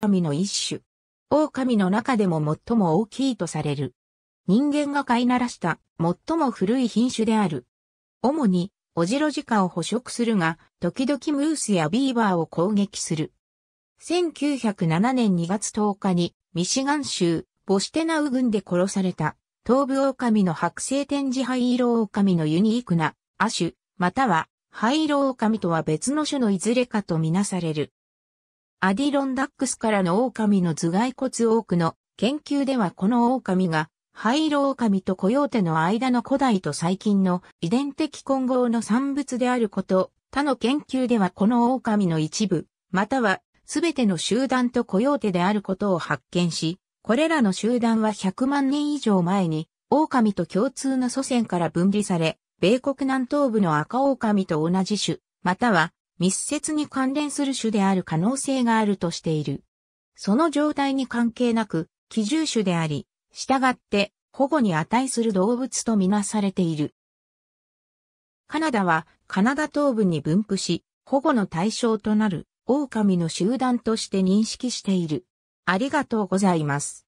狼の一種。狼の中でも最も大きいとされる。人間が飼いならした最も古い品種である。主に、オジロジカを捕食するが、時々ムースやビーバーを攻撃する。1907年2月10日に、ミシガン州、ボシテナウ郡で殺された、東部狼の白星展示灰色狼のユニークな、亜種、または、灰色狼とは別の種のいずれかとみなされる。アディロンダックスからの狼の頭蓋骨多くの研究ではこの狼が灰色狼とコヨーテの間の古代と最近の遺伝的混合の産物であること、他の研究ではこの狼の一部、または全ての集団とコヨーテであることを発見し、これらの集団は100万年以上前に狼と共通の祖先から分離され、米国南東部の赤狼と同じ種、または密接に関連する種である可能性があるとしている。その状態に関係なく、寄住種であり、従って保護に値する動物とみなされている。カナダはカナダ東部に分布し、保護の対象となる狼の集団として認識している。ありがとうございます。